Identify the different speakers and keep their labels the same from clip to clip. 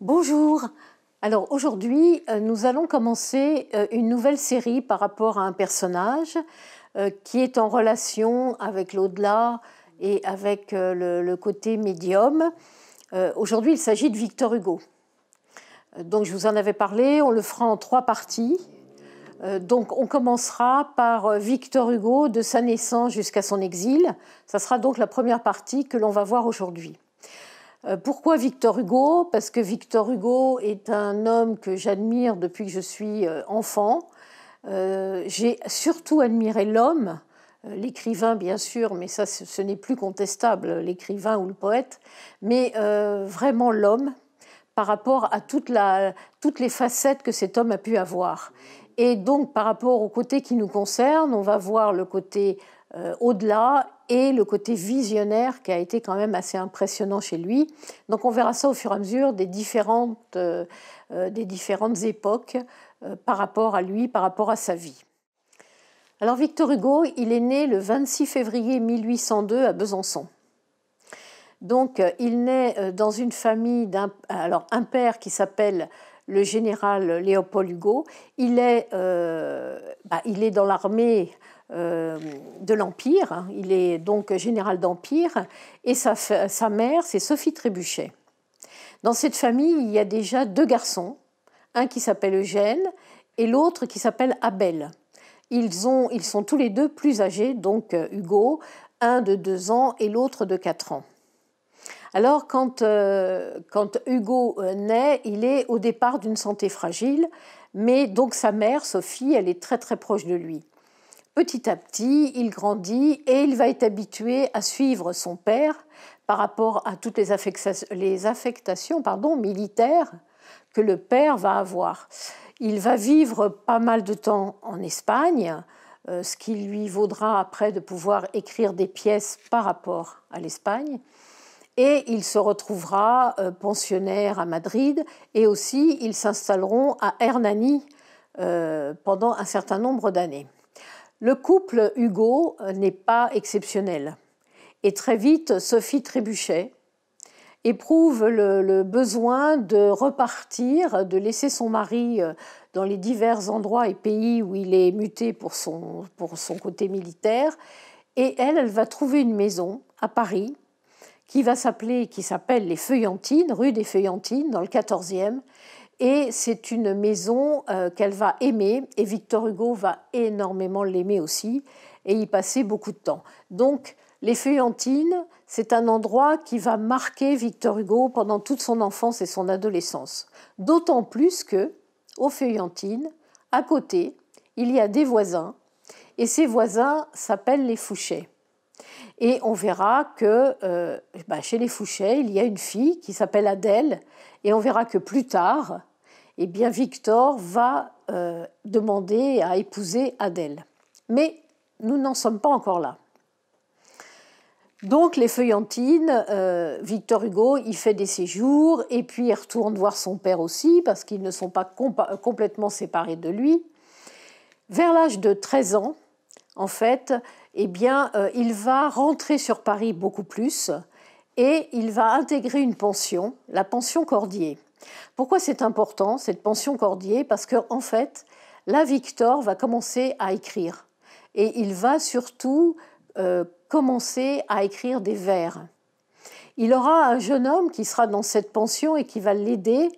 Speaker 1: Bonjour. Alors aujourd'hui, euh, nous allons commencer euh, une nouvelle série par rapport à un personnage euh, qui est en relation avec l'au-delà et avec le, côté médium. Aujourd'hui, il s'agit de Victor Hugo. Donc je vous en avais parlé, on le fera en trois parties. Donc on commencera par Victor Hugo, de sa naissance jusqu'à son exil. Ça sera donc la première partie que l'on va voir aujourd'hui. Euh, pourquoi Victor Hugo Parce que Victor Hugo est un homme que j'admire depuis que je suis euh, enfant. Euh, j'ai surtout admiré l'homme, l'écrivain bien sûr, mais ça ce n'est plus contestable, l'écrivain ou le poète, mais vraiment l'homme par rapport à toutes les facettes que cet homme a pu avoir. Et donc par rapport au côté qui nous concerne, on va voir le côté au-delà et le côté visionnaire qui a été quand même assez impressionnant chez lui. Donc on verra ça au fur et à mesure des différentes, euh, euh, des différentes époques euh, par rapport à lui, par rapport à sa vie. Alors Victor Hugo, il est né le 26 février 1802 à Besançon. Donc il naît dans une famille d'un alors un père qui s'appelle le général Léopold Hugo. Il est, bah, il est dans l'armée euh, de l'Empire. Il est donc général d'Empire et sa, mère, c'est Sophie Trébuchet. Dans cette famille, il y a déjà deux garçons, un qui s'appelle Eugène et l'autre qui s'appelle Abel. Ils, sont tous les deux plus âgés, donc euh, Hugo, un de deux ans et l'autre de quatre ans. Alors quand euh, Hugo naît, il est au départ d'une santé fragile, mais donc sa mère, Sophie, elle est très très proche de lui petit à petit, il grandit et il va être habitué à suivre son père par rapport à toutes les, affectations, pardon, militaires que le père va avoir. Il va vivre pas mal de temps en Espagne, euh, ce qui lui vaudra après de pouvoir écrire des pièces par rapport à l'Espagne. Et il se retrouvera euh, pensionnaire à Madrid et aussi ils s'installeront à Hernani euh, pendant un certain nombre d'années. Le couple Hugo euh, n'est pas exceptionnel. Et très vite, Sophie Trébuchet éprouve le, besoin de repartir, de laisser son mari euh, dans les divers endroits et pays où il est muté pour son, côté militaire. Et elle, elle va trouver une maison à Paris qui va s'appeler, qui s'appelle les Feuillantines, rue des Feuillantines, dans le 14e, et c'est une maison euh, qu'elle va aimer, et Victor Hugo va énormément l'aimer aussi, et y passer beaucoup de temps. Donc, les Feuillantines, c'est un endroit qui va marquer Victor Hugo pendant toute son enfance et son adolescence. D'autant plus que, aux Feuillantines, à côté, il y a des voisins, et ces voisins s'appellent les Fouchets. Et on verra que euh, bah, chez les Fouchets, il y a une fille qui s'appelle Adèle, et on verra que plus tard, eh bien Victor va euh, demander à épouser Adèle. Mais nous n'en sommes pas encore là. Donc les feuillantines, euh, Victor Hugo y fait des séjours et puis il retourne voir son père aussi parce qu'ils ne sont pas euh, complètement séparés de lui. Vers l'âge de 13 ans, en fait, eh bien, il va rentrer sur Paris beaucoup plus et il va intégrer une pension, la pension Cordier. Pourquoi c'est important, cette pension Cordier Parce qu'en en fait, là, Victor va commencer à écrire. Et il va surtout euh, commencer à écrire des vers. Il aura un jeune homme qui sera dans cette pension et qui va l'aider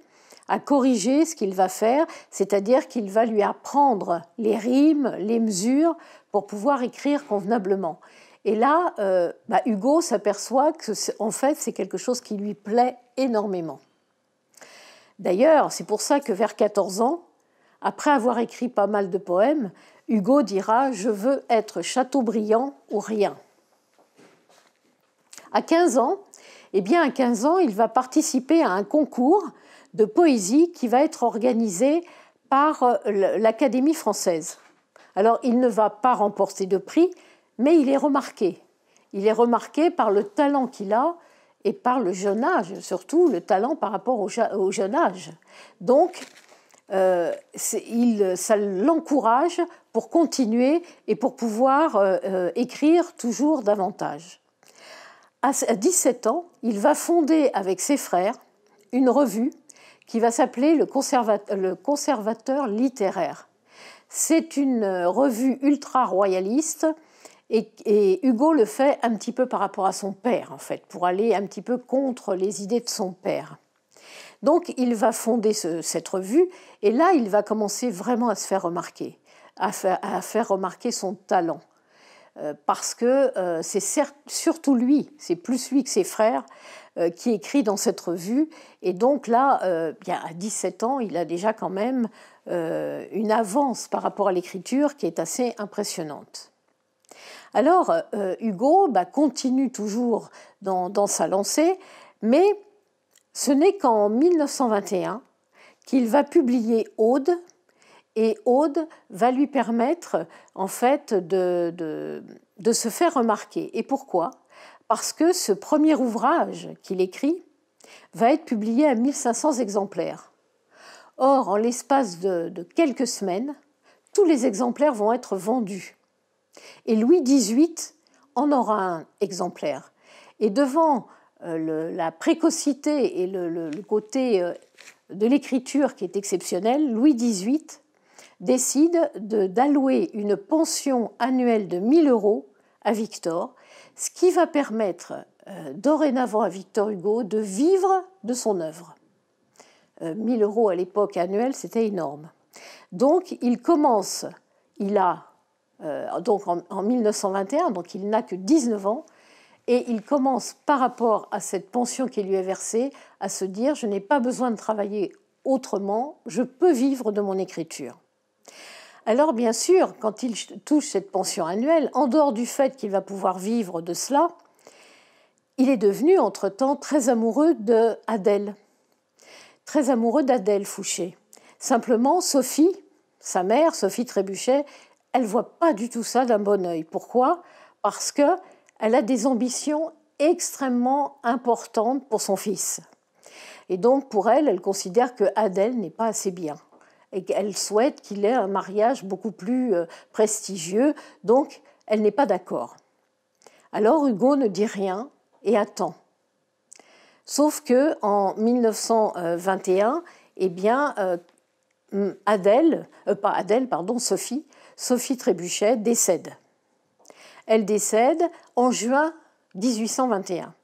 Speaker 1: à corriger ce qu'il va faire, c'est-à-dire qu'il va lui apprendre les rimes, les mesures pour pouvoir écrire convenablement. Et là, euh, bah, Hugo s'aperçoit que, en fait, c'est quelque chose qui lui plaît énormément. D'ailleurs, c'est pour ça que vers 14 ans, après avoir écrit pas mal de poèmes, Hugo dira Je veux être Chateaubriand ou rien. À 15 ans, eh bien, à 15 ans, il va participer à un concours de poésie qui va être organisé par euh, l'Académie française. Alors, il ne va pas remporter de prix, mais il est remarqué. Il est remarqué par le talent qu'il a et par le jeune âge, surtout le talent par rapport au, jeune âge. Donc, euh, ça l'encourage pour continuer et pour pouvoir euh, euh, écrire toujours davantage. À 17 ans, il va fonder avec ses frères une revue qui va s'appeler le Conservateur littéraire. C'est une revue ultra-royaliste et, Hugo le fait un petit peu par rapport à son père, en fait, pour aller un petit peu contre les idées de son père. Donc il va fonder cette revue, et là il va commencer vraiment à se faire remarquer, à faire, remarquer son talent. Euh, parce que euh, c'est surtout lui, c'est plus lui que ses frères, euh, qui écrit dans cette revue. Et donc là, bien à 17 ans, il a déjà quand même une avance par rapport à l'écriture qui est assez impressionnante. Alors euh, Hugo bah, continue toujours dans, sa lancée, mais ce n'est qu'en 1921 qu'il va publier Aude, et Aude va lui permettre en fait de, se faire remarquer. Et pourquoi Parce que ce premier ouvrage qu'il écrit va être publié à 1500 exemplaires. Or, en l'espace de quelques semaines, tous les exemplaires vont être vendus. Et Louis XVIII en aura un exemplaire. Et devant euh, la précocité et le, côté euh, de l'écriture qui est exceptionnel, Louis XVIII décide d'allouer une pension annuelle de 1000 euros à Victor, ce qui va permettre euh, dorénavant à Victor Hugo de vivre de son œuvre. 1000 euros à l'époque annuelle, c'était énorme. Donc il commence, il a euh, donc en, 1921, donc il n'a que 19 ans, et il commence par rapport à cette pension qui lui est versée à se dire je n'ai pas besoin de travailler autrement, je peux vivre de mon écriture. Alors bien sûr, quand il touche cette pension annuelle, en dehors du fait qu'il va pouvoir vivre de cela, il est devenu entre-temps très amoureux de Adèle. Très amoureux d'Adèle Fouché. Simplement, Sophie, sa mère, Sophie Trébuchet, elle voit pas du tout ça d'un bon oeil. Pourquoi Parce que elle a des ambitions extrêmement importantes pour son fils. Et donc pour elle, elle considère que Adèle n'est pas assez bien et qu'elle souhaite qu'il ait un mariage beaucoup plus euh, prestigieux. Donc elle n'est pas d'accord. Alors Hugo ne dit rien et attend. Sauf que en 1921, eh bien, euh, Adèle, euh, pas Adèle, pardon, Sophie, Sophie Trébuchet décède. Elle décède en juin 1821.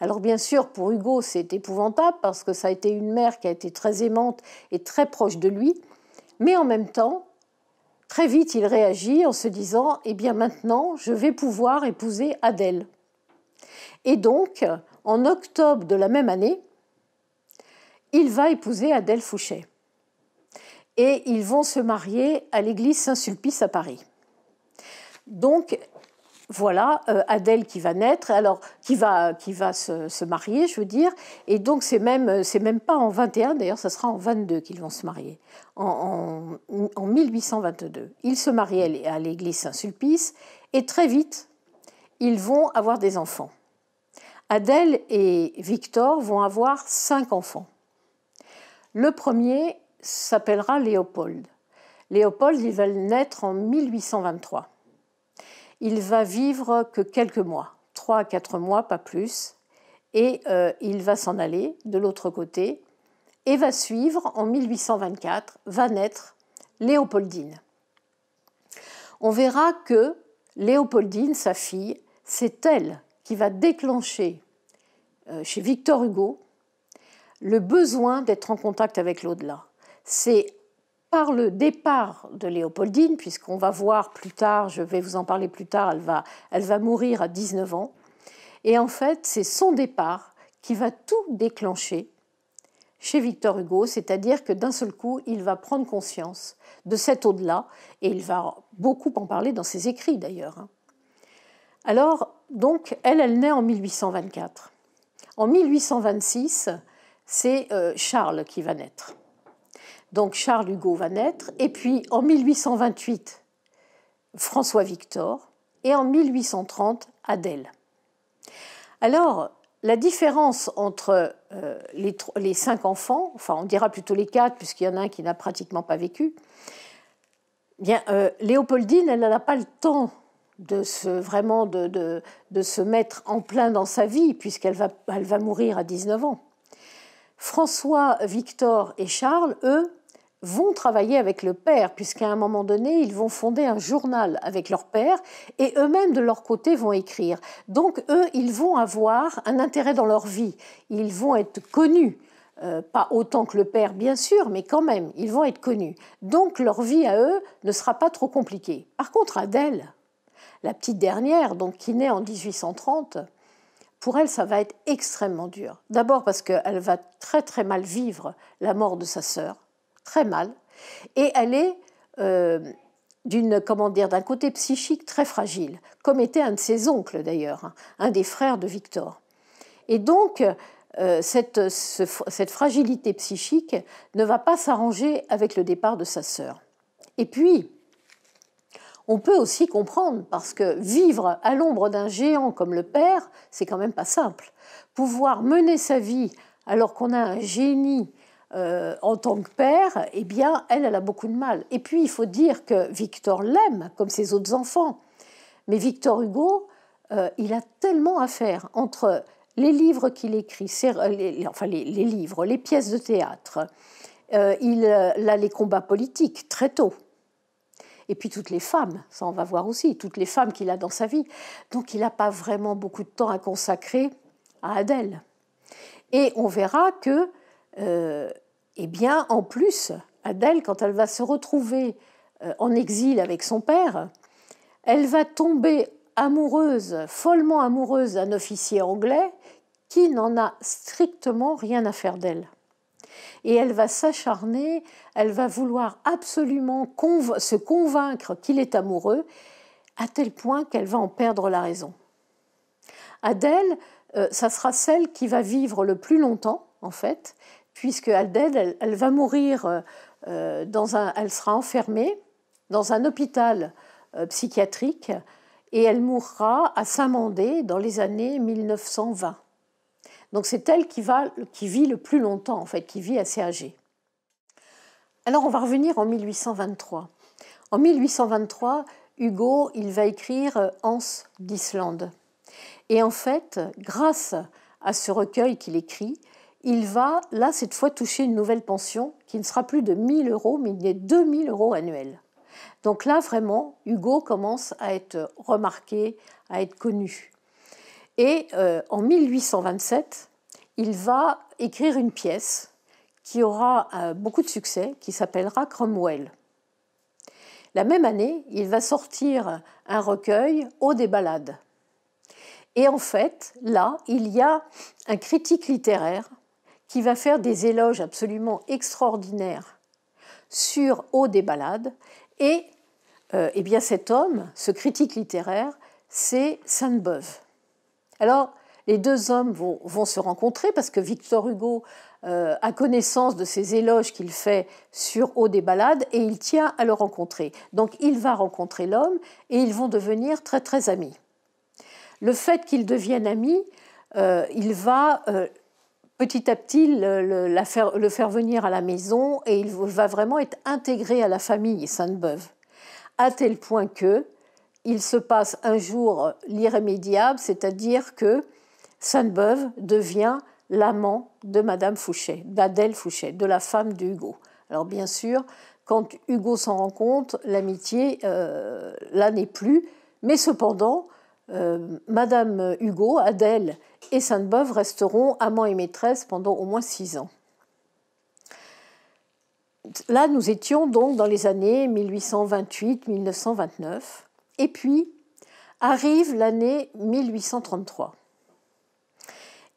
Speaker 1: Alors bien sûr, pour Hugo, c'est épouvantable parce que ça a été une mère qui a été très aimante et très proche de lui, mais en même temps, très vite, il réagit en se disant, eh bien maintenant, je vais pouvoir épouser Adèle. Et donc, en octobre de la même année, il va épouser Adèle Fouchet et ils vont se marier à l'église Saint-Sulpice à Paris. Donc voilà euh, Adèle qui va naître, alors qui va, qui va se, marier, je veux dire. Et donc c'est même, c'est même pas en 21, d'ailleurs ça sera en 22 qu'ils vont se marier, en, en 1822. Ils se marient à l'église Saint-Sulpice et très vite, ils vont avoir des enfants. Adèle et Victor vont avoir cinq enfants. Le premier s'appellera Léopold. Léopold, il va naître en 1823. Il va vivre que quelques mois, trois à quatre mois, pas plus, et euh, il va s'en aller de l'autre côté et va suivre en 1824, va naître Léopoldine. On verra que Léopoldine, sa fille, c'est elle qui va déclencher euh, chez Victor Hugo le besoin d'être en contact avec l'au-delà c'est par le départ de Léopoldine, puisqu'on va voir plus tard, je vais vous en parler plus tard, elle va, elle va mourir à 19 ans. Et en fait, c'est son départ qui va tout déclencher chez Victor Hugo, c'est-à-dire que d'un seul coup, il va prendre conscience de cet au-delà, et il va beaucoup en parler dans ses écrits d'ailleurs. Hein. Alors, donc, elle, elle naît en 1824. En 1826, c'est euh, Charles qui va naître. Donc Charles Hugo va naître. Et puis en 1828, François Victor. Et en 1830, Adèle. Alors, la différence entre euh, les, cinq enfants, enfin on dira plutôt les quatre, puisqu'il y en a un qui n'a pratiquement pas vécu, eh bien, euh, Léopoldine, elle n'a pas le temps de se, vraiment de, se mettre en plein dans sa vie, puisqu'elle va, elle va mourir à 19 ans. François, Victor et Charles, eux, vont travailler avec le père, puisqu'à un moment donné, ils vont fonder un journal avec leur père et eux-mêmes, de leur côté, vont écrire. Donc, eux, ils vont avoir un intérêt dans leur vie. Ils vont être connus. Euh, pas autant que le père, bien sûr, mais quand même, ils vont être connus. Donc, leur vie à eux ne sera pas trop compliquée. Par contre, Adèle, la petite dernière, donc qui naît en 1830, pour elle, ça va être extrêmement dur. D'abord parce qu'elle va très très mal vivre la mort de sa sœur très mal, et elle est euh, d'une d'un côté psychique très fragile, comme était un de ses oncles d'ailleurs, un des frères de Victor. Et donc euh, cette, cette fragilité psychique ne va pas s'arranger avec le départ de sa sœur. Et puis, on peut aussi comprendre, parce que vivre à l'ombre d'un géant comme le père, c'est quand même pas simple. Pouvoir mener sa vie alors qu'on a un génie euh, en tant que père, eh bien, elle, elle a beaucoup de mal. Et puis, il faut dire que Victor l'aime, comme ses autres enfants. Mais Victor Hugo, euh, il a tellement à faire entre les livres qu'il écrit, euh, les, enfin les, livres, les pièces de théâtre. il a les combats politiques très tôt. Et puis toutes les femmes, ça on va voir aussi, toutes les femmes qu'il a dans sa vie. Donc il n'a pas vraiment beaucoup de temps à consacrer à Adèle. Et on verra que et eh bien, en plus, Adèle, quand elle va se retrouver euh, en exil avec son père, elle va tomber amoureuse, follement amoureuse d'un officier anglais qui n'en a strictement rien à faire d'elle. Et elle va s'acharner, elle va vouloir absolument se convaincre qu'il est amoureux, à tel point qu'elle va en perdre la raison. Adèle, euh, ça sera celle qui va vivre le plus longtemps, en fait, puisque Alden, elle, va mourir, euh, euh, dans un, elle sera enfermée dans un hôpital euh, psychiatrique et elle mourra à Saint-Mandé dans les années 1920. Donc c'est elle qui, va, qui vit le plus longtemps, en fait, qui vit assez âgée. Alors on va revenir en 1823. En 1823, Hugo, il va écrire Hans d'Islande. Et en fait, grâce à ce recueil qu'il écrit, il va, là, cette fois, toucher une nouvelle pension qui ne sera plus de 1000 euros, mais il est 2000 euros annuels. Donc là, vraiment, Hugo commence à être remarqué, à être connu. Et euh, en 1827, il va écrire une pièce qui aura euh, beaucoup de succès, qui s'appellera Cromwell. La même année, il va sortir un recueil, Eau des ballades. Et en fait, là, il y a un critique littéraire qui va faire des éloges absolument extraordinaires sur Eau des Ballades. Et euh, eh bien cet homme, ce critique littéraire, c'est Sainte-Beuve. Alors, les deux hommes vont, se rencontrer parce que Victor Hugo euh, a connaissance de ces éloges qu'il fait sur Eau des Ballades et il tient à le rencontrer. Donc il va rencontrer l'homme et ils vont devenir très très amis. Le fait qu'ils deviennent amis, euh, il va petit à petit le, faire, venir à la maison et il va vraiment être intégré à la famille Sainte-Beuve. À tel point que il se passe un jour l'irrémédiable, c'est-à-dire que Sainte-Beuve devient l'amant de Madame Fouché, d'Adèle Fouché, de la femme d'Hugo. Hugo. Alors bien sûr, quand Hugo s'en rend compte, l'amitié, euh, là n'est plus, mais cependant, euh, Madame Hugo, Adèle et Sainte-Beuve resteront amants et maîtresses pendant au moins six ans. Là, nous étions donc dans les années 1828-1929. Et puis arrive l'année 1833.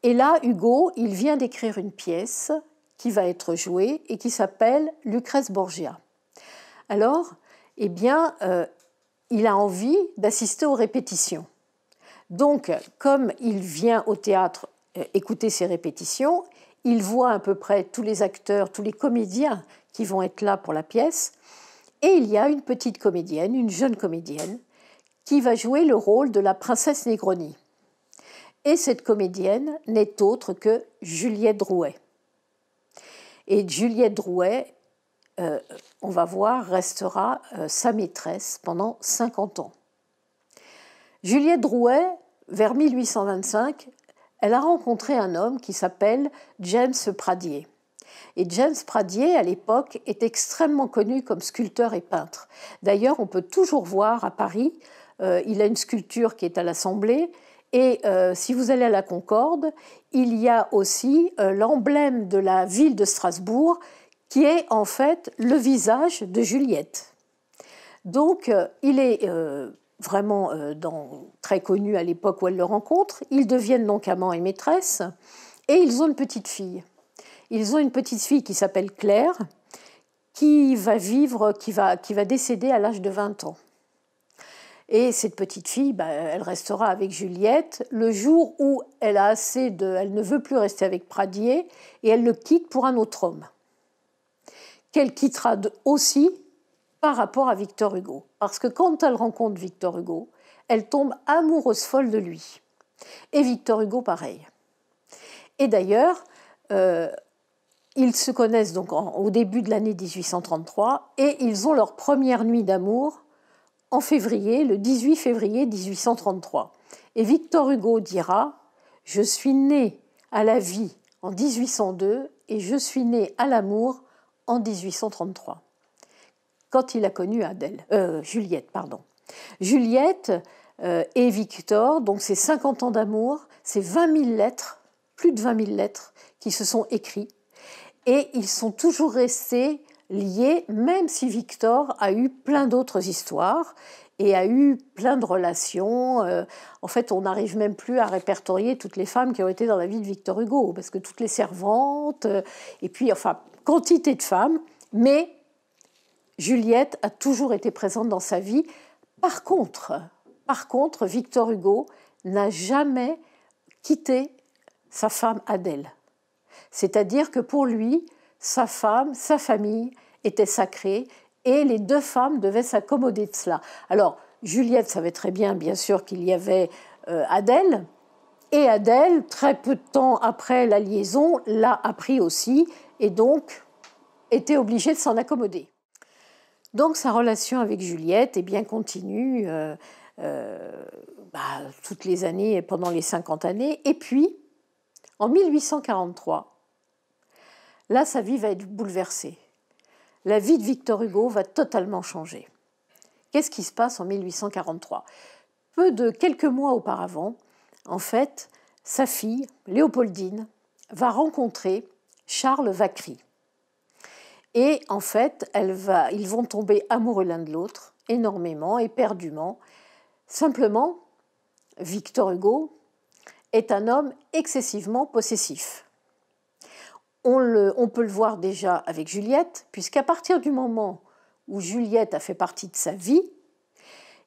Speaker 1: Et là, Hugo, il vient d'écrire une pièce qui va être jouée et qui s'appelle Lucrèce Borgia. Alors, eh bien, euh, il a envie d'assister aux répétitions. Donc, comme il vient au théâtre euh, écouter ses répétitions, il voit à peu près tous les acteurs, tous les comédiens qui vont être là pour la pièce. Et il y a une petite comédienne, une jeune comédienne, qui va jouer le rôle de la princesse Negroni. Et cette comédienne n'est autre que Juliette Drouet. Et Juliette Drouet, euh, on va voir, restera euh, sa maîtresse pendant 50 ans. Juliette Drouet, vers 1825, elle a rencontré un homme qui s'appelle James Pradier. Et James Pradier, à l'époque, est extrêmement connu comme sculpteur et peintre. D'ailleurs, on peut toujours voir à Paris, euh, il a une sculpture qui est à l'Assemblée, et euh, si vous allez à la Concorde, il y a aussi euh, l'emblème de la ville de Strasbourg, qui est en fait le visage de Juliette. Donc, il est vraiment euh, très connu à l'époque où elle le rencontre. Ils deviennent donc amants et maîtresses, et ils ont une petite fille. Ils ont une petite fille qui s'appelle Claire, qui va vivre, qui va, qui va décéder à l'âge de 20 ans. Et cette petite fille, bah, elle restera avec Juliette le jour où elle a assez de, elle ne veut plus rester avec Pradier et elle le quitte pour un autre homme. Qu'elle quittera aussi par rapport à Victor Hugo. Parce que quand elle rencontre Victor Hugo, elle tombe amoureuse folle de lui. Et Victor Hugo, pareil. Et d'ailleurs, euh, ils se connaissent donc au début de l'année 1833 et ils ont leur première nuit d'amour en février, le 18 février 1833. Et Victor Hugo dira Je suis né à la vie en 1802 et je suis né à l'amour en 1833 quand il a connu Adèle, euh, Juliette. Pardon. Juliette euh, et Victor, donc ces 50 ans d'amour, ces 20 000 lettres, plus de 20 000 lettres qui se sont écrites. Et ils sont toujours restés liés, même si Victor a eu plein d'autres histoires et a eu plein de relations. Euh, en fait, on n'arrive même plus à répertorier toutes les femmes qui ont été dans la vie de Victor Hugo, parce que toutes les servantes, et puis, enfin, quantité de femmes, mais Juliette a toujours été présente dans sa vie. Par contre, par contre, Victor Hugo n'a jamais quitté sa femme Adèle. C'est-à-dire que pour lui, sa femme, sa famille était sacrée et les deux femmes devaient s'accommoder de cela. Alors, Juliette savait très bien, bien sûr, qu'il y avait euh, Adèle. Et Adèle, très peu de temps après la liaison, l'a appris aussi et donc était obligée de s'en accommoder. Donc sa relation avec Juliette est bien continue euh, euh, bah, toutes les années, pendant les 50 années. Et puis, en 1843, là, sa vie va être bouleversée. La vie de Victor Hugo va totalement changer. Qu'est-ce qui se passe en 1843 Peu de quelques mois auparavant, en fait, sa fille, Léopoldine, va rencontrer Charles Vacry. Et en fait, ils vont tomber amoureux l'un de l'autre, énormément, éperdument. Simplement, Victor Hugo est un homme excessivement possessif. On, on peut le voir déjà avec Juliette, puisqu'à partir du moment où Juliette a fait partie de sa vie,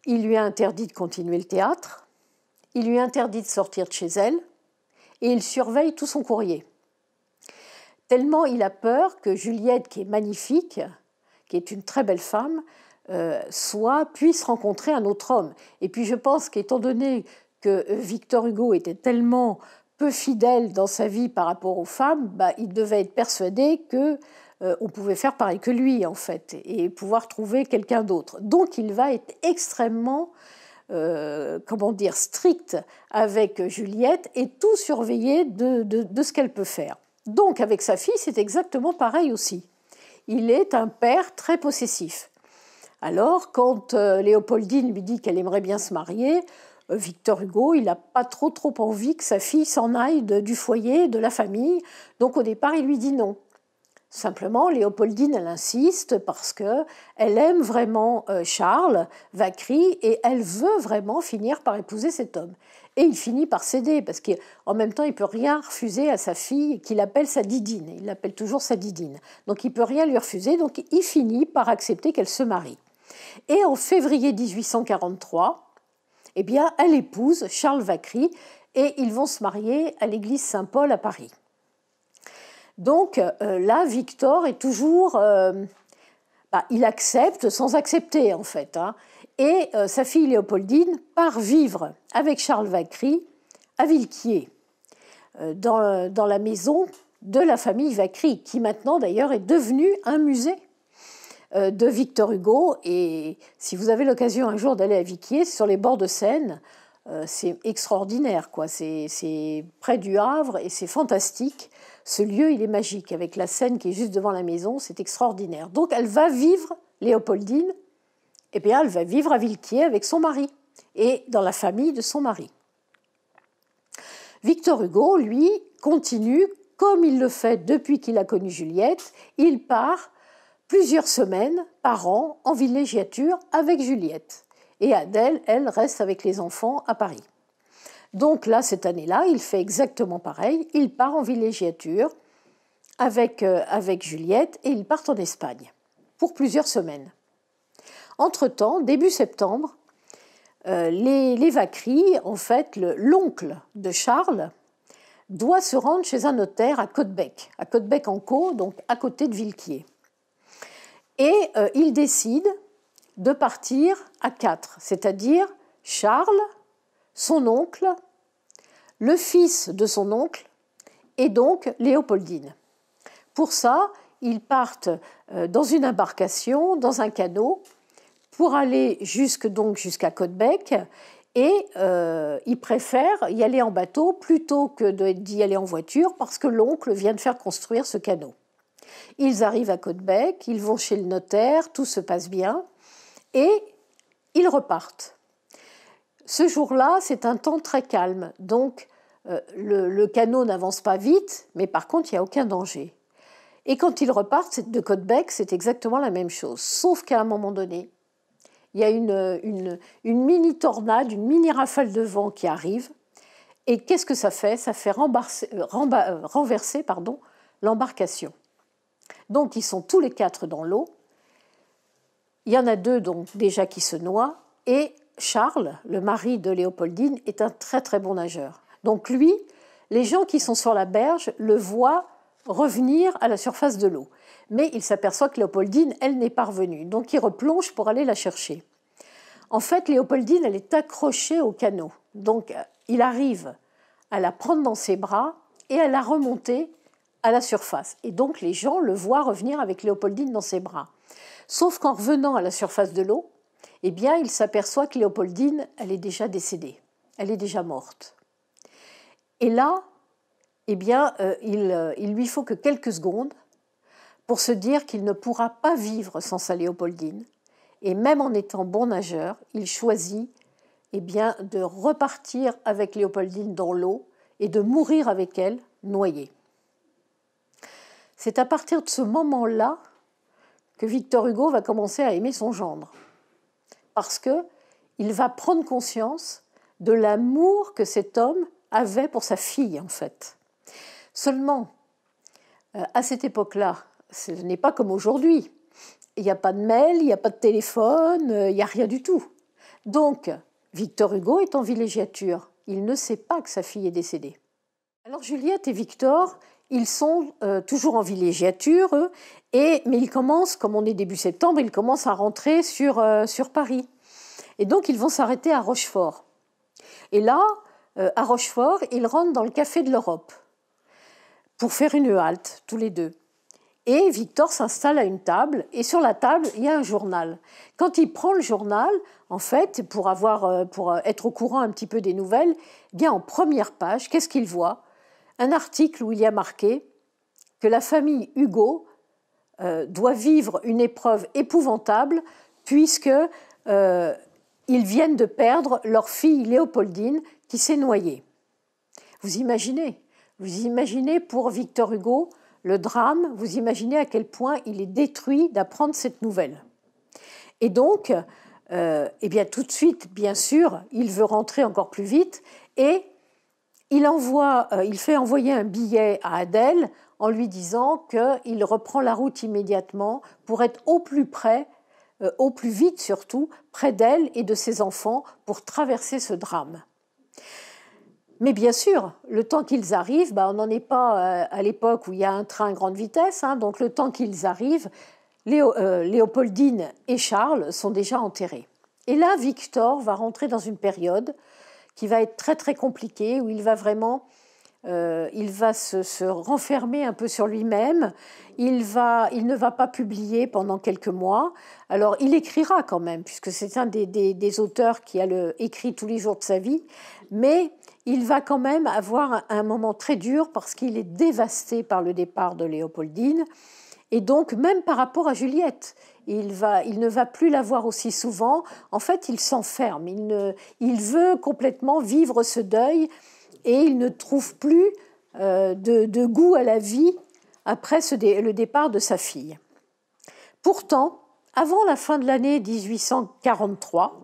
Speaker 1: il lui a interdit de continuer le théâtre, il lui a interdit de sortir de chez elle, et il surveille tout son courrier. Tellement il a peur que Juliette, qui est magnifique, qui est une très belle femme, euh, soit puisse rencontrer un autre homme. Et puis je pense qu'étant donné que Victor Hugo était tellement peu fidèle dans sa vie par rapport aux femmes, bah, il devait être persuadé que euh, on pouvait faire pareil que lui en fait et pouvoir trouver quelqu'un d'autre. Donc il va être extrêmement euh, comment dire, strict avec Juliette et tout surveiller de ce qu'elle peut faire. Donc avec sa fille, c'est exactement pareil aussi. Il est un père très possessif. Alors quand euh, Léopoldine lui dit qu'elle aimerait bien se marier, euh, Victor Hugo, il n'a pas trop trop envie que sa fille s'en aille du foyer, de la famille. Donc au départ, il lui dit non. Simplement, Léopoldine, elle insiste parce que elle aime vraiment euh, Charles Vacry et elle veut vraiment finir par épouser cet homme. Et il finit par céder, parce qu'en même temps, il peut rien refuser à sa fille, qu'il appelle sa didine. Il l'appelle toujours sa didine. Donc il peut rien lui refuser, donc il finit par accepter qu'elle se marie. Et en février 1843, eh bien, elle épouse Charles Vacry et ils vont se marier à l'église Saint-Paul à Paris. Donc euh, là, Victor est toujours... Euh, bah, il accepte sans accepter, en fait. Hein. Et euh, sa fille Léopoldine part vivre avec Charles Vacry à Villequier, euh, dans, la maison de la famille Vacry, qui maintenant d'ailleurs est devenue un musée euh, de Victor Hugo. Et si vous avez l'occasion un jour d'aller à Vilquier sur les bords de Seine, c'est extraordinaire, quoi. C'est près du Havre et c'est fantastique. Ce lieu, il est magique, avec la Seine qui est juste devant la maison, c'est extraordinaire. Donc elle va vivre, Léopoldine, eh elle va vivre à Villequier avec son mari et dans la famille de son mari. Victor Hugo, lui, continue, comme il le fait depuis qu'il a connu Juliette, il part plusieurs semaines par an en villégiature avec Juliette. Et Adèle, elle, reste avec les enfants à Paris. Donc là, cette année-là, il fait exactement pareil. Il part en villégiature avec, euh, avec Juliette et il part en Espagne pour plusieurs semaines. Entre-temps, début septembre, euh, les, en fait, l'oncle de Charles, doit se rendre chez un notaire à Côtebec, à Côtebec-en-Caux, donc à côté de Villequier. Et euh, il décide de partir à quatre, c'est-à-dire Charles, son oncle, le fils de son oncle et donc Léopoldine. Pour ça, ils partent euh, dans une embarcation, dans un canot, pour aller jusque donc jusqu'à Côtebec. Et euh, ils préfèrent y aller en bateau plutôt que d'y aller en voiture parce que l'oncle vient de faire construire ce canot. Ils arrivent à Côtebec, ils vont chez le notaire, tout se passe bien et ils repartent. Ce jour-là, c'est un temps très calme, donc euh, le, le, canot n'avance pas vite, mais par contre, il n'y a aucun danger. Et quand ils repartent de Côtebec, c'est exactement la même chose, sauf qu'à un moment donné, il y a une, mini tornade, une mini rafale de vent qui arrive. Et qu'est-ce que ça fait Ça fait euh, renverser pardon, l'embarcation. Donc ils sont tous les quatre dans l'eau. Il y en a deux donc déjà qui se noient et Charles, le mari de Léopoldine, est un très très bon nageur. Donc lui, les gens qui sont sur la berge le voient revenir à la surface de l'eau mais il s'aperçoit que Léopoldine, elle, n'est pas revenue. Donc il replonge pour aller la chercher. En fait, Léopoldine, elle est accrochée au canot. Donc euh, il arrive à la prendre dans ses bras et à la remonter à la surface. Et donc les gens le voient revenir avec Léopoldine dans ses bras. Sauf qu'en revenant à la surface de l'eau, eh bien, il s'aperçoit que Léopoldine, elle est déjà décédée, elle est déjà morte. Et là, eh bien, euh, euh, il lui faut que quelques secondes pour se dire qu'il ne pourra pas vivre sans sa Léopoldine. Et même en étant bon nageur, il choisit eh bien, de repartir avec Léopoldine dans l'eau et de mourir avec elle noyé. C'est à partir de ce moment-là que Victor Hugo va commencer à aimer son gendre parce que il va prendre conscience de l'amour que cet homme avait pour sa fille en fait. Seulement euh, à cette époque-là, ce n'est pas comme aujourd'hui. Il n'y a pas de mail, il n'y a pas de téléphone, euh, il n'y a rien du tout. Donc, Victor Hugo est en villégiature. Il ne sait pas que sa fille est décédée. Alors Juliette et Victor, ils sont euh, toujours en villégiature, et, mais ils commencent, comme on est début septembre, ils commencent à rentrer sur, euh, Paris. Et donc ils vont s'arrêter à Rochefort. Et là, à Rochefort, ils rentrent dans le Café de l'Europe pour faire une halte, tous les deux. Et Victor s'installe à une table, et sur la table, il y a un journal. Quand il prend le journal, en fait, pour, avoir, euh, pour euh, être au courant un petit peu des nouvelles, eh bien en première page, qu'est-ce qu'il voit Un article où il y a marqué que la famille Hugo euh, doit vivre une épreuve épouvantable puisque ils viennent de perdre leur fille Léopoldine qui s'est noyée. Vous imaginez Vous imaginez pour Victor Hugo le drame, vous imaginez à quel point il est détruit d'apprendre cette nouvelle. Et donc, euh, eh bien, tout de suite, bien sûr, il veut rentrer encore plus vite et il, envoie, euh, il fait envoyer un billet à Adèle en lui disant qu'il reprend la route immédiatement pour être au plus près, euh, au plus vite surtout, près d'elle et de ses enfants pour traverser ce drame mais bien sûr, le temps qu'ils arrivent, bah, on n'en est pas euh, à l'époque où il y a un train à grande vitesse, hein, donc le temps qu'ils arrivent, euh, Léopoldine et Charles sont déjà enterrés. Et là, Victor va rentrer dans une période qui va être très très compliquée, où il va vraiment euh, il va se, renfermer un peu sur lui-même. Il, ne va pas publier pendant quelques mois. Alors, il écrira quand même, puisque c'est un des, auteurs qui a écrit tous les jours de sa vie. Mais il va quand même avoir un moment très dur parce qu'il est dévasté par le départ de Léopoldine. Et donc, même par rapport à Juliette, il, ne va plus la voir aussi souvent. En fait, il s'enferme. il veut complètement vivre ce deuil et il ne trouve plus euh, de, goût à la vie après le départ de sa fille. Pourtant, avant la fin de l'année 1843,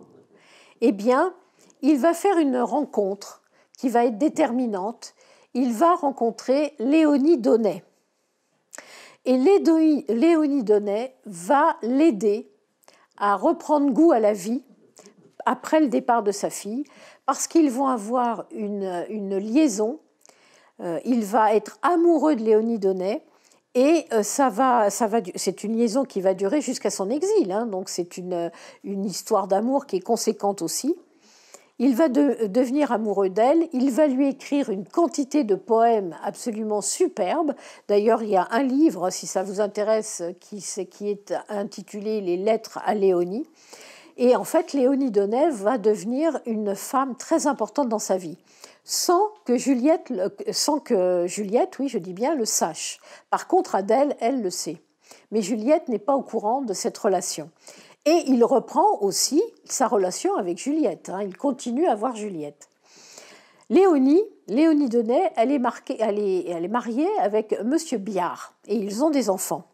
Speaker 1: eh bien, il va faire une rencontre qui va être déterminante. Il va rencontrer Léonie Donnet. Et Léonie Donnet va l'aider à reprendre goût à la vie après le départ de sa fille, parce qu'ils vont avoir une, une liaison. Euh, il va être amoureux de Léonie Donnet et euh, ça va, ça va, c'est une liaison qui va durer jusqu'à son exil. Hein. donc c'est une, une histoire d'amour qui est conséquente aussi. Il va devenir amoureux d'elle, il va lui écrire une quantité de poèmes absolument superbes. D'ailleurs, il y a un livre, si ça vous intéresse, qui, qui est intitulé Les lettres à Léonie. Et en fait, Léonie Donnet va devenir une femme très importante dans sa vie, sans que Juliette, sans que Juliette, oui, je dis bien, le sache. Par contre, Adèle, elle le sait. Mais Juliette n'est pas au courant de cette relation. Et il reprend aussi sa relation avec Juliette. Hein. il continue à voir Juliette. Léonie, Léonie Donnet, elle est, elle est mariée avec Monsieur Biard et ils ont des enfants.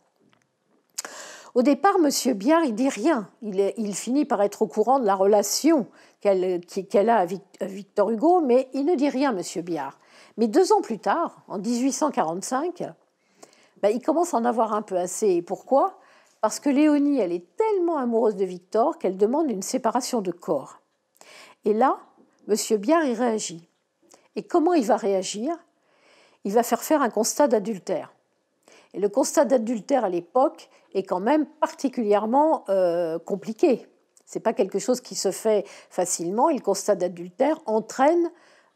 Speaker 1: Au départ, M. Biard, il dit rien. Il, finit par être au courant de la relation qu'elle a avec Victor Hugo, mais il ne dit rien, M. Biard. Mais deux ans plus tard, en 1845, bah, il commence à en avoir un peu assez. Et pourquoi Parce que Léonie, elle est tellement amoureuse de Victor qu'elle demande une séparation de corps. Et là, M. Biard, il réagit. Et comment il va réagir Il va faire faire un constat d'adultère le constat d'adultère à l'époque est quand même particulièrement euh, compliqué. compliqué. n'est pas quelque chose qui se fait facilement. Et le constat d'adultère entraîne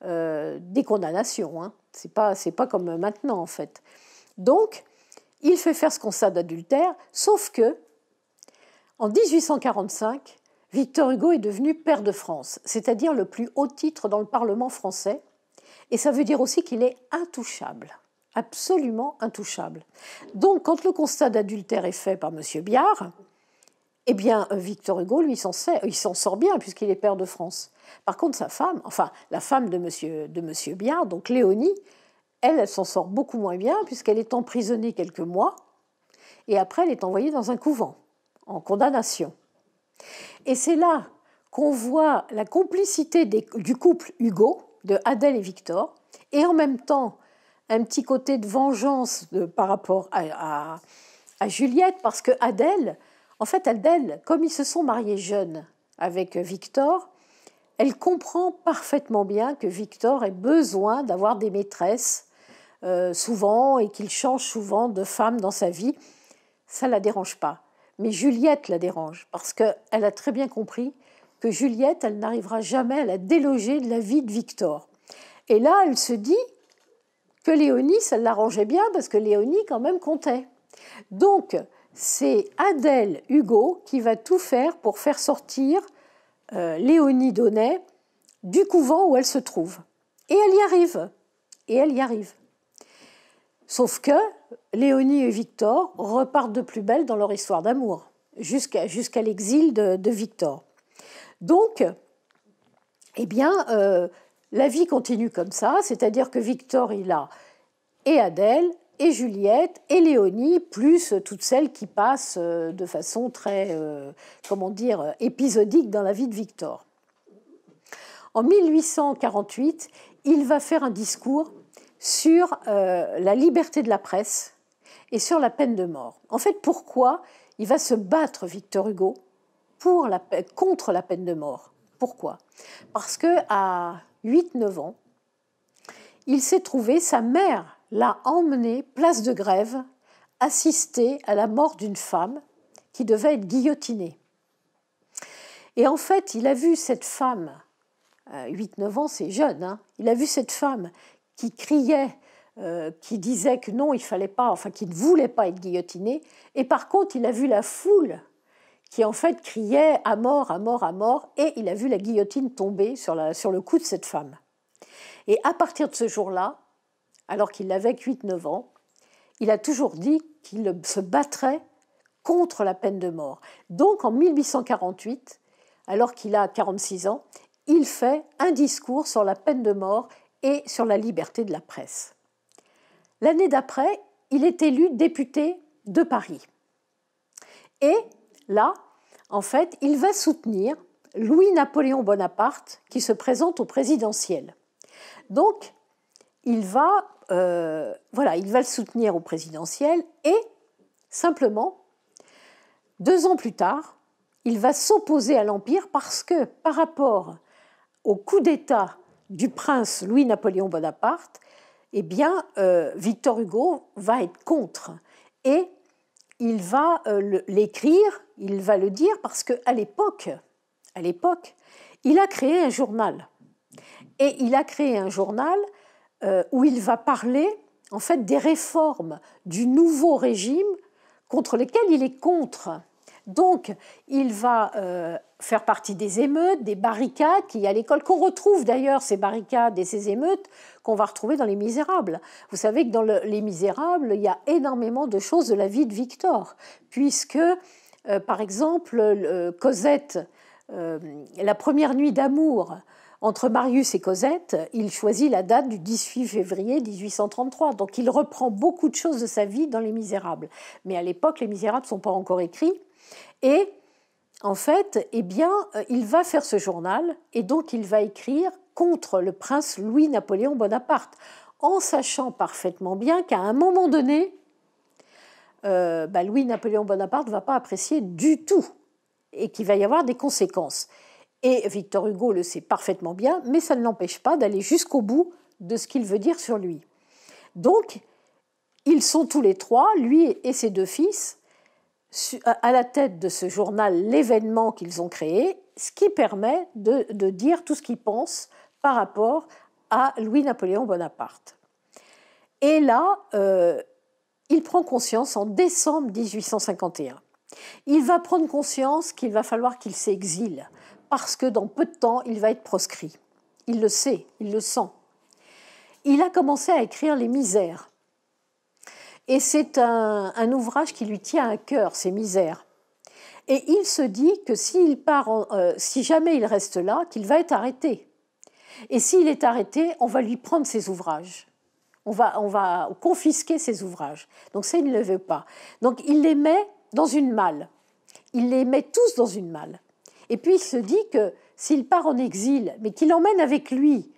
Speaker 1: euh, des condamnations. Hein. Ce n'est pas pas comme maintenant en fait. Donc il fait faire ce constat d'adultère, sauf que en 1845, Victor Hugo est devenu père de France, c'est-à-dire le plus haut titre dans le Parlement français, et ça veut dire aussi qu'il est intouchable absolument intouchable. Donc, quand le constat d'adultère est fait par M. Biard, eh bien, Victor Hugo, lui, s'en sort bien, puisqu'il est père de France. Par contre, sa femme, enfin, la femme de M. Monsieur, de monsieur Biard, donc Léonie, elle, elle s'en sort beaucoup moins bien, puisqu'elle est emprisonnée quelques mois, et après, elle est envoyée dans un couvent, en condamnation. Et c'est là qu'on voit la complicité du couple Hugo, de Adèle et Victor, et en même temps un petit côté de vengeance par rapport à, Juliette, parce que Adèle, en fait, Adèle, comme ils se sont mariés jeunes avec Victor, elle comprend parfaitement bien que Victor ait besoin d'avoir des maîtresses euh, souvent et qu'il change souvent de femme dans sa vie. Ça ne la dérange pas. Mais Juliette la dérange parce qu'elle a très bien compris que Juliette, elle n'arrivera jamais à la déloger de la vie de Victor. Et là, elle se dit, Léonie, ça l'arrangeait bien parce que Léonie quand même comptait. Donc c'est Adèle Hugo qui va tout faire pour faire sortir euh, Léonie Donnet du couvent où elle se trouve. Et elle y arrive. Et elle y arrive. Sauf que Léonie et Victor repartent de plus belle dans leur histoire d'amour, jusqu'à l'exil de, Victor. Donc, eh bien, euh, la vie continue comme ça, c'est-à-dire que Victor, il a et Adèle, et Juliette, et Léonie, plus toutes celles qui passent euh, de façon très, euh, comment dire, épisodique dans la vie de Victor. En 1848, il va faire un discours sur euh, la liberté de la presse et sur la peine de mort. En fait, pourquoi il va se battre, Victor Hugo, contre la peine de mort Pourquoi Parce que à 8-9 ans, il s'est trouvé, sa mère l'a emmené place de grève, assister à la mort d'une femme qui devait être guillotinée. Et en fait, il a vu cette femme, 8-9 euh, ans, c'est jeune, hein, il a vu cette femme qui criait, euh, qui disait que non, il fallait pas, enfin, qui ne voulait pas être guillotinée, et par contre, il a vu la foule qui en fait criait à mort, à mort, à mort, et il a vu la guillotine tomber sur, la, sur le cou de cette femme. Et à partir de ce jour-là, alors qu'il avait 8-9 ans, il a toujours dit qu'il se battrait contre la peine de mort. Donc en 1848, alors qu'il a 46 ans, il fait un discours sur la peine de mort et sur la liberté de la presse. L'année d'après, il est élu député de Paris. Et là, en fait, il va soutenir Louis-Napoléon Bonaparte qui se présente au présidentiel. Donc, il va, euh, voilà, il va le soutenir au présidentiel et simplement, deux ans plus tard, il va s'opposer à l'Empire parce que par rapport au coup d'État du prince Louis-Napoléon Bonaparte, eh bien, euh, Victor Hugo va être contre et il va euh, l'écrire, il va le dire parce que à l'époque, à l'époque, il a créé un journal. Et il a créé un journal euh, où il va parler en fait des réformes du nouveau régime contre lesquelles il est contre. Donc, il va euh, faire partie des émeutes, des barricades qu'il y a à l'école, qu'on retrouve d'ailleurs ces barricades et ces émeutes qu'on va retrouver dans Les Misérables. Vous savez que dans Les Misérables, il y a énormément de choses de la vie de Victor, puisque, euh, par exemple, euh, Cosette, euh, la première nuit d'amour entre Marius et Cosette, il choisit la date du 18 février 1833. Donc il reprend beaucoup de choses de sa vie dans Les Misérables. Mais à l'époque, Les Misérables ne sont pas encore écrits. Et en fait, eh bien, euh, il va faire ce journal et donc il va écrire contre le prince Louis-Napoléon Bonaparte, en sachant parfaitement bien qu'à un moment donné, euh, bah, Louis-Napoléon Bonaparte ne va pas apprécier du tout et qu'il va y avoir des conséquences. Et Victor Hugo le sait parfaitement bien, mais ça ne l'empêche pas d'aller jusqu'au bout de ce qu'il veut dire sur lui. Donc, ils sont tous les trois, lui et ses deux fils, à la tête de ce journal l'événement qu'ils ont créé, ce qui permet de, dire tout ce qu'ils pensent par rapport à Louis-Napoléon Bonaparte. Et là, euh, il prend conscience en décembre 1851. Il va prendre conscience qu'il va falloir qu'il s'exile, parce que dans peu de temps, il va être proscrit. Il le sait, il le sent. Il a commencé à écrire Les Misères, et c'est un, ouvrage qui lui tient à cœur, ces misères. Et il se dit que s'il part, euh, si jamais il reste là, qu'il va être arrêté. Et s'il est arrêté, on va lui prendre ses ouvrages. On va, on va confisquer ses ouvrages. Donc ça, il ne le veut pas. Donc il les met dans une malle. Il les met tous dans une malle. Et puis il se dit que s'il part en exil, mais qu'il emmène avec lui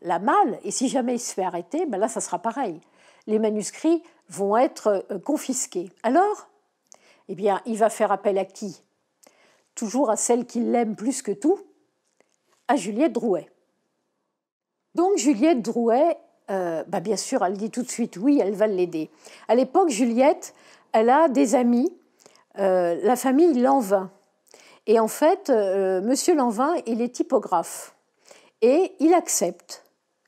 Speaker 1: la malle, et si jamais il se fait arrêter, ben là, ça sera pareil. Les manuscrits vont être euh, confisqués. Alors, eh bien, il va faire appel à qui Toujours à celle qu'il l'aime plus que tout, à Juliette Drouet. Donc Juliette Drouet, euh, bah, bien sûr, elle dit tout de suite oui, elle va l'aider. À l'époque, Juliette, elle a des amis, euh, la famille Lanvin. Et en fait, Monsieur Lanvin, il est typographe. Et il accepte,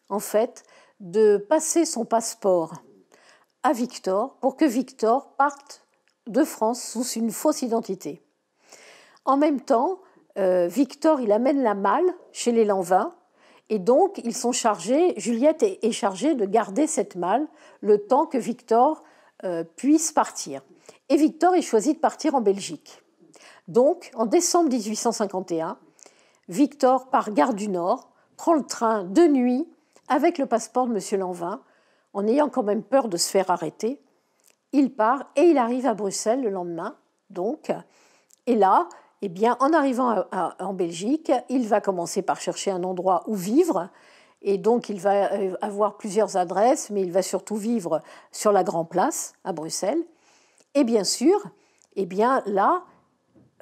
Speaker 1: en fait, de passer son passeport à Victor pour que Victor parte de France sous une fausse identité. En même temps, euh, Victor, il amène la malle chez les lanvin et donc ils sont chargés, Juliette est, chargée de garder cette malle le temps que Victor euh, puisse partir. Et Victor, il choisit de partir en Belgique. Donc, en décembre 1851, Victor, part gare du Nord, prend le train de nuit avec le passeport de M. Lanvin en ayant quand même peur de se faire arrêter, il part et il arrive à Bruxelles le lendemain, donc. Et là, eh bien, en arrivant en Belgique, il va commencer par chercher un endroit où vivre. Et donc, il va euh, avoir plusieurs adresses, mais il va surtout vivre sur la Grand Place, à Bruxelles. Et bien sûr, eh bien, là,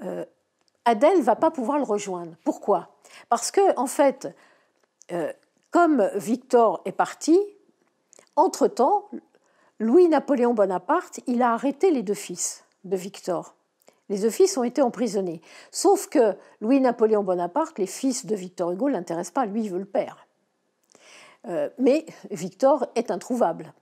Speaker 1: euh, Adèle ne va pas pouvoir le rejoindre. Pourquoi Parce que, en fait, euh, comme Victor est parti, entre-temps, Louis-Napoléon Bonaparte, il a arrêté les deux fils de Victor. Les deux fils ont été emprisonnés. Sauf que Louis-Napoléon Bonaparte, les fils de Victor Hugo, ne l'intéressent pas, lui, il veut le père. Euh, mais Victor est introuvable.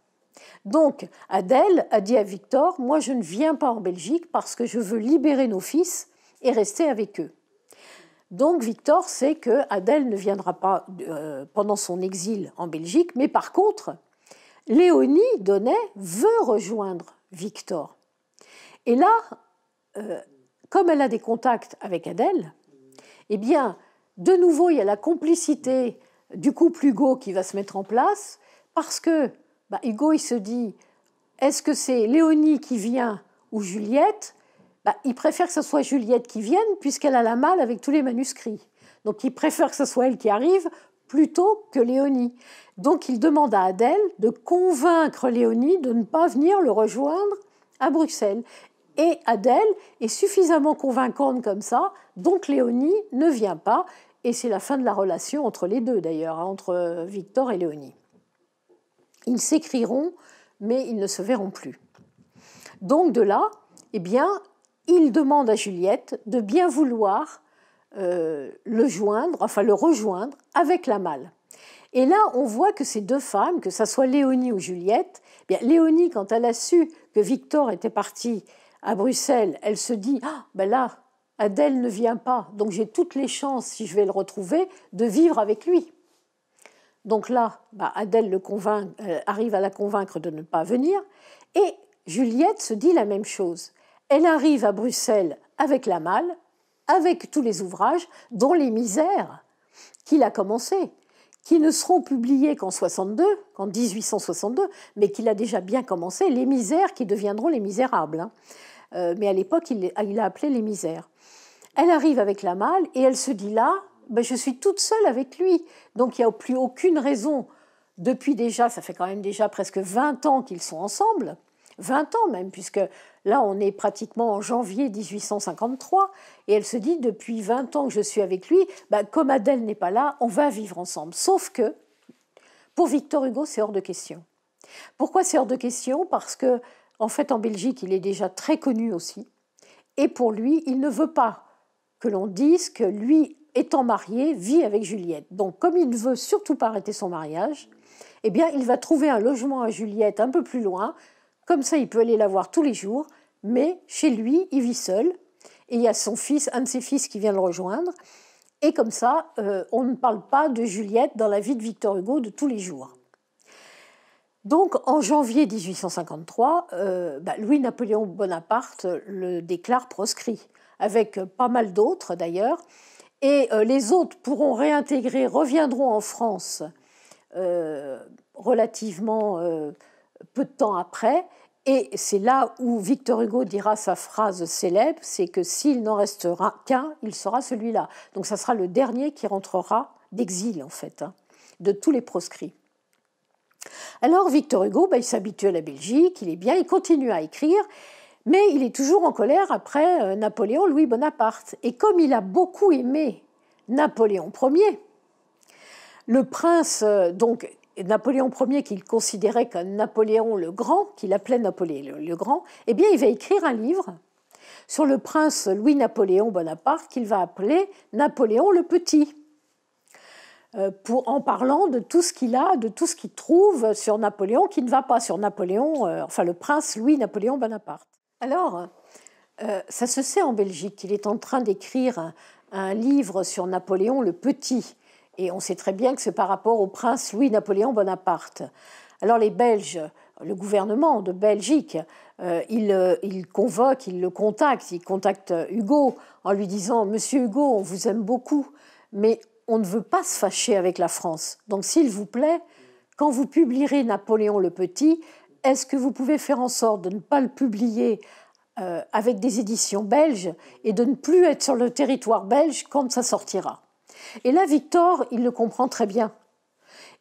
Speaker 1: Donc Adèle a dit à Victor, moi je ne viens pas en Belgique parce que je veux libérer nos fils et rester avec eux. Donc Victor sait que Adèle ne viendra pas euh, pendant son exil en Belgique, mais par contre, Léonie Donnet veut rejoindre Victor. Et là, euh, comme elle a des contacts avec Adèle, eh bien, de nouveau, il y a la complicité du couple Hugo qui va se mettre en place, parce que bah, Hugo, il se dit, est-ce que c'est Léonie qui vient ou Juliette bah, Il préfère que ce soit Juliette qui vienne, puisqu'elle a la malle avec tous les manuscrits. Donc il préfère que ce soit elle qui arrive plutôt que Léonie. Donc il demande à Adèle de convaincre Léonie de ne pas venir le rejoindre à Bruxelles. Et Adèle est suffisamment convaincante comme ça, donc Léonie ne vient pas. Et c'est la fin de la relation entre les deux d'ailleurs, hein, entre euh, Victor et Léonie. Ils s'écriront, mais ils ne se verront plus. Donc de là, eh bien, il demande à Juliette de bien vouloir euh, le joindre, enfin le rejoindre avec la malle. Et là, on voit que ces deux femmes, que ce soit Léonie ou Juliette, eh Léonie, quand elle a su que Victor était parti à Bruxelles, elle se dit ah ben là, Adèle ne vient pas, donc j'ai toutes les chances, si je vais le retrouver, de vivre avec lui. Donc là, bah, Adèle euh, arrive à la convaincre de ne pas venir, et Juliette se dit la même chose. Elle arrive à Bruxelles avec la malle, avec tous les ouvrages, dont les misères qu'il a commencé qui ne seront publiés qu'en 62, 1862, mais qu'il a déjà bien commencé, Les Misères qui deviendront Les Misérables. Hein. Euh, mais à l'époque, il, il, a appelé Les Misères. Elle arrive avec la malle et elle se dit là, ben, je suis toute seule avec lui, donc il n'y a plus aucune raison. Depuis déjà, ça fait quand même déjà presque 20 ans qu'ils sont ensemble, 20 ans même, puisque là on est pratiquement en janvier 1853, et elle se dit, depuis 20 ans que je suis avec lui, bah, comme Adèle n'est pas là, on va vivre ensemble. Sauf que, pour Victor Hugo, c'est hors de question. Pourquoi c'est hors de question Parce que, en fait, en Belgique, il est déjà très connu aussi, et pour lui, il ne veut pas que l'on dise que lui, étant marié, vit avec Juliette. Donc, comme il ne veut surtout pas arrêter son mariage, eh bien, il va trouver un logement à Juliette un peu plus loin, comme ça, il peut aller la voir tous les jours, mais chez lui, il vit seul. Et il y a son fils, un de ses fils qui vient le rejoindre. Et comme ça, euh, on ne parle pas de Juliette dans la vie de Victor Hugo de tous les jours. Donc, en janvier 1853, euh, bah, Louis-Napoléon Bonaparte le déclare proscrit, avec pas mal d'autres d'ailleurs. Et euh, les autres pourront réintégrer, reviendront en France relativement peu de temps après. Et c'est là où Victor Hugo dira sa phrase célèbre, c'est que s'il n'en restera qu'un, il sera celui-là. Donc ça sera le dernier qui rentrera d'exil, en fait, hein, de tous les proscrits. Alors Victor Hugo, bah, il s'habitue à la Belgique, il est bien, il continue à écrire, mais il est toujours en colère après euh, Napoléon Louis Bonaparte. Et comme il a beaucoup aimé Napoléon Ier, le prince, euh, donc Napoléon Ier, qu'il considérait comme Napoléon le Grand, qu'il appelait Napoléon le Grand, eh bien, il va écrire un livre sur le prince Louis-Napoléon Bonaparte qu'il va appeler Napoléon le Petit. Euh, pour, en parlant de tout ce qu'il a, de tout ce qu'il trouve sur Napoléon, qui ne va pas sur Napoléon, euh, enfin le prince Louis-Napoléon Bonaparte. Alors, euh, ça se sait en Belgique qu'il est en train d'écrire un, livre sur Napoléon le Petit, et on sait très bien que c'est par rapport au prince Louis-Napoléon Bonaparte. Alors les Belges, le gouvernement de Belgique, euh, euh, il, convoque, il le contacte, il contacte Hugo en lui disant Monsieur Hugo, on vous aime beaucoup, mais on ne veut pas se fâcher avec la France. Donc s'il vous plaît, quand vous publierez Napoléon le Petit, est-ce que vous pouvez faire en sorte de ne pas le publier euh, avec des éditions belges et de ne plus être sur le territoire belge quand ça sortira et là, Victor, il le comprend très bien.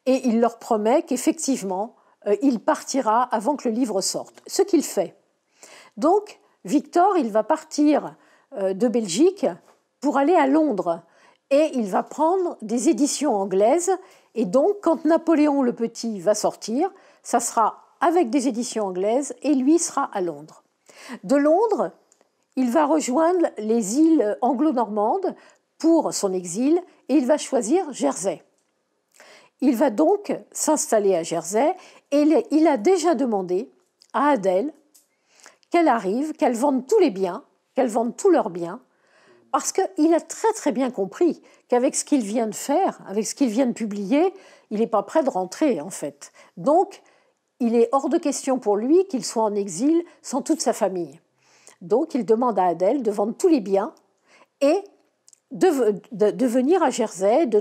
Speaker 1: Et il leur promet qu'effectivement, euh, il partira avant que le livre sorte, ce qu'il fait. Donc, Victor, il va partir euh, de Belgique pour aller à Londres. Et il va prendre des éditions anglaises. Et donc, quand Napoléon le Petit va sortir, ça sera avec des éditions anglaises et lui sera à Londres. De Londres, il va rejoindre les îles anglo-normandes pour son exil et il va choisir Jersey. Il va donc s'installer à Jersey et il a déjà demandé à Adèle qu'elle arrive, qu'elle vende tous les biens, qu'elle vende tous leurs biens, parce qu'il a très très bien compris qu'avec ce qu'il vient de faire, avec ce qu'il vient de publier, il n'est pas prêt de rentrer en fait. Donc, il est hors de question pour lui qu'il soit en exil sans toute sa famille. Donc, il demande à Adèle de vendre tous les biens et de, venir à Jersey, de,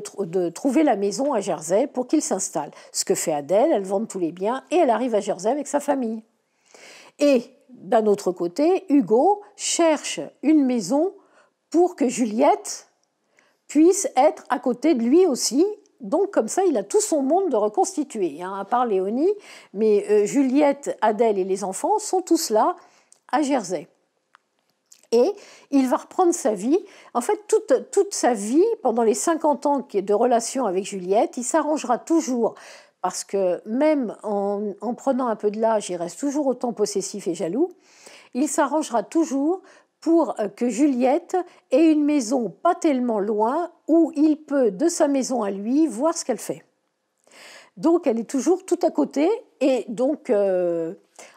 Speaker 1: trouver la maison à Jersey pour qu'il s'installe. Ce que fait Adèle, elle vend tous les biens et elle arrive à Jersey avec sa famille. Et d'un autre côté, Hugo cherche une maison pour que Juliette puisse être à côté de lui aussi. Donc comme ça, il a tout son monde de reconstituer, hein, à part Léonie. Mais euh, Juliette, Adèle et les enfants sont tous là à Jersey et il va reprendre sa vie. En fait, toute, toute sa vie, pendant les 50 ans de relation avec Juliette, il s'arrangera toujours parce que même en, prenant un peu de l'âge, il reste toujours autant possessif et jaloux, il s'arrangera toujours pour euh, que Juliette ait une maison pas tellement loin où il peut, de sa maison à lui, voir ce qu'elle fait. Donc elle est toujours tout à côté et donc euh,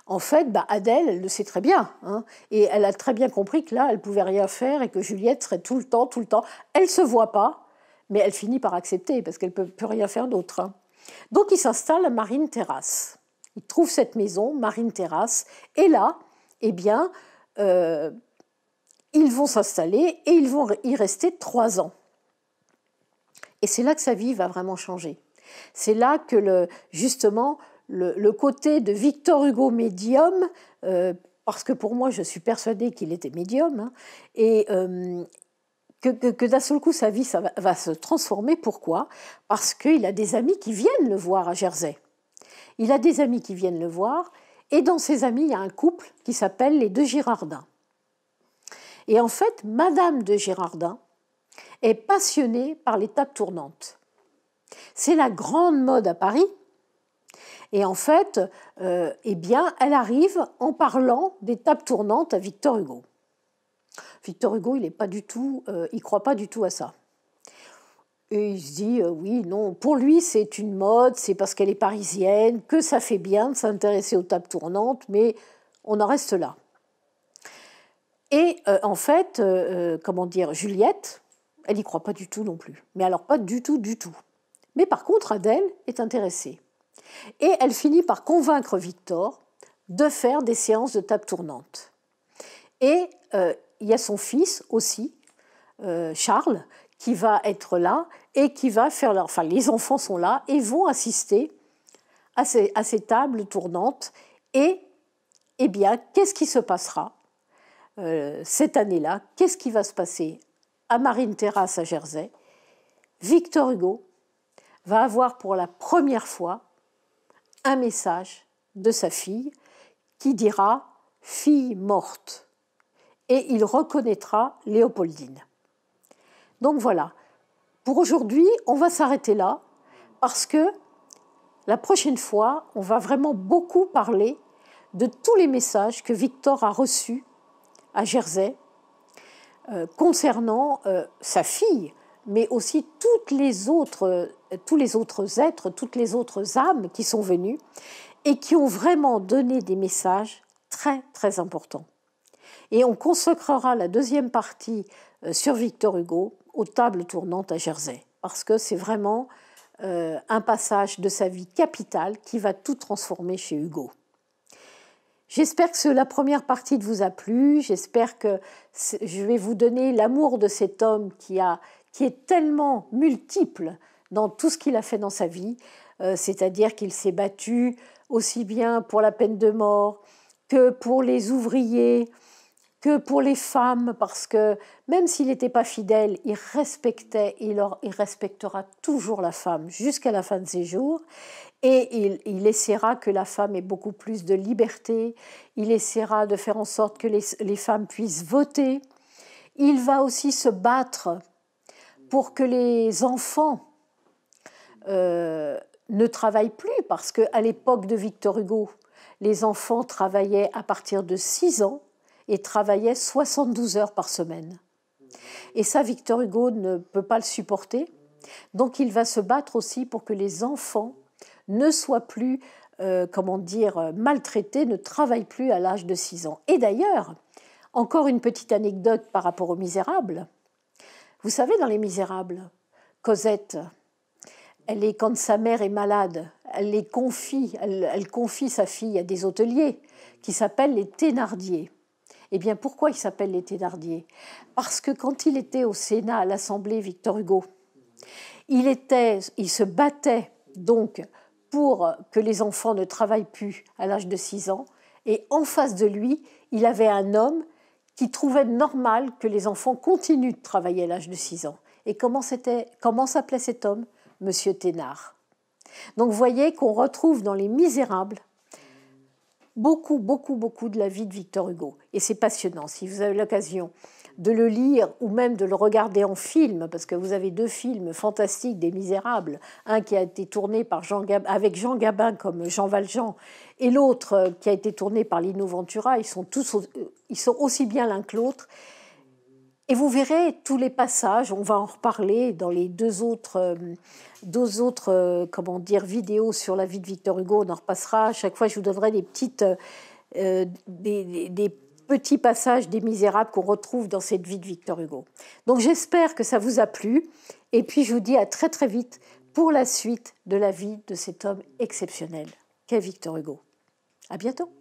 Speaker 1: en fait, bah Adèle, elle le sait très bien. Hein, et elle a très bien compris que là, elle pouvait rien faire et que Juliette serait tout le temps, tout le temps. Elle ne se voit pas, mais elle finit par accepter parce qu'elle ne peut rien faire d'autre. Hein. Donc, il s'installe à Marine Terrasse. Il trouve cette maison, Marine Terrasse. Et là, eh bien, euh, ils vont s'installer et ils vont y rester trois ans. Et c'est là que sa vie va vraiment changer. C'est là que, justement, le, côté de Victor Hugo médium, euh, parce que pour moi, je suis persuadée qu'il était médium, hein, et euh, que, d'un seul coup, sa vie ça va, se transformer. Pourquoi Parce qu'il a des amis qui viennent le voir à Jersey. Il a des amis qui viennent le voir, et dans ses amis, il y a un couple qui s'appelle les deux Girardin. Et en fait, Madame de Girardin est passionnée par les tables tournantes. C'est la grande mode à Paris, et en fait, euh, eh bien, elle arrive en parlant des tables tournantes à Victor Hugo. Victor Hugo, il n'est pas du tout, euh, il croit pas du tout à ça. Et il se dit, euh, oui, non, pour lui, c'est une mode, c'est parce qu'elle est parisienne, que ça fait bien de s'intéresser aux tables tournantes, mais on en reste là. Et en fait, comment dire, Juliette, elle n'y croit pas du tout non plus. Mais alors, pas du tout, du tout. Mais par contre, Adèle est intéressée. Et elle finit par convaincre Victor de faire des séances de table tournante. Et euh, il y a son fils aussi, euh, Charles, qui va être là et qui va faire leur... Enfin, les enfants sont là et vont assister à ces, tables tournantes. Et, eh bien, qu'est-ce qui se passera euh, cette année-là Qu'est-ce qui va se passer à Marine Terrace à Jersey Victor Hugo va avoir pour la première fois un message de sa fille qui dira Fille morte et il reconnaîtra Léopoldine. Donc voilà, pour aujourd'hui, on va s'arrêter là parce que la prochaine fois, on va vraiment beaucoup parler de tous les messages que Victor a reçus à Jersey euh, concernant euh, sa fille, mais aussi toutes les autres euh, tous les autres êtres, toutes les autres âmes qui sont venues et qui ont vraiment donné des messages très très importants. Et on consacrera la deuxième partie euh, sur Victor Hugo aux tables tournantes à Jersey, parce que c'est vraiment euh, un passage de sa vie capitale qui va tout transformer chez Hugo. J'espère que la première partie vous a plu, j'espère que je vais vous donner l'amour de cet homme qui, qui est tellement multiple dans tout ce qu'il a fait dans sa vie, euh, c'est-à-dire qu'il s'est battu aussi bien pour la peine de mort que pour les ouvriers, que pour les femmes, parce que même s'il n'était pas fidèle, il respectait, il, il respectera toujours la femme jusqu'à la fin de ses jours, et il, essaiera que la femme ait beaucoup plus de liberté, il essaiera de faire en sorte que les, les femmes puissent voter, il va aussi se battre pour que les enfants euh, ne travaille plus, parce qu'à l'époque de Victor Hugo, les enfants travaillaient à partir de 6 ans et travaillaient 72 heures par semaine. Et ça, Victor Hugo ne peut pas le supporter. Donc il va se battre aussi pour que les enfants ne soient plus, euh, comment dire, maltraités, ne travaillent plus à l'âge de 6 ans. Et d'ailleurs, encore une petite anecdote par rapport aux misérables. Vous savez, dans Les Misérables, Cosette, quand sa mère est malade, elle confie, elle, confie sa fille à des hôteliers qui s'appellent les Thénardier. Eh bien, pourquoi ils s'appellent les Thénardier Parce que quand il était au Sénat, à l'Assemblée, Victor Hugo, il, était, il se battait donc pour que les enfants ne travaillent plus à l'âge de 6 ans. Et en face de lui, il avait un homme qui trouvait normal que les enfants continuent de travailler à l'âge de 6 ans. Et comment s'appelait cet homme Monsieur Thénard. Donc vous voyez qu'on retrouve dans Les Misérables beaucoup, beaucoup, beaucoup de la vie de Victor Hugo. Et c'est passionnant. Si vous avez l'occasion de le lire ou même de le regarder en film, parce que vous avez deux films fantastiques des Misérables, un qui a été tourné par Jean avec Jean Gabin comme Jean Valjean, et l'autre qui a été tourné par Lino Ventura, ils sont, tous, ils sont aussi bien l'un que l'autre. Et vous verrez tous les passages, on va en reparler dans les deux autres, euh, deux autres euh, comment dire, vidéos sur la vie de Victor Hugo, on en repassera. À chaque fois, je vous donnerai des petites, euh, des, petits passages des Misérables qu'on retrouve dans cette vie de Victor Hugo. Donc j'espère que ça vous a plu, et puis je vous dis à très très vite pour la suite de la vie de cet homme exceptionnel qu'est Victor Hugo. À bientôt.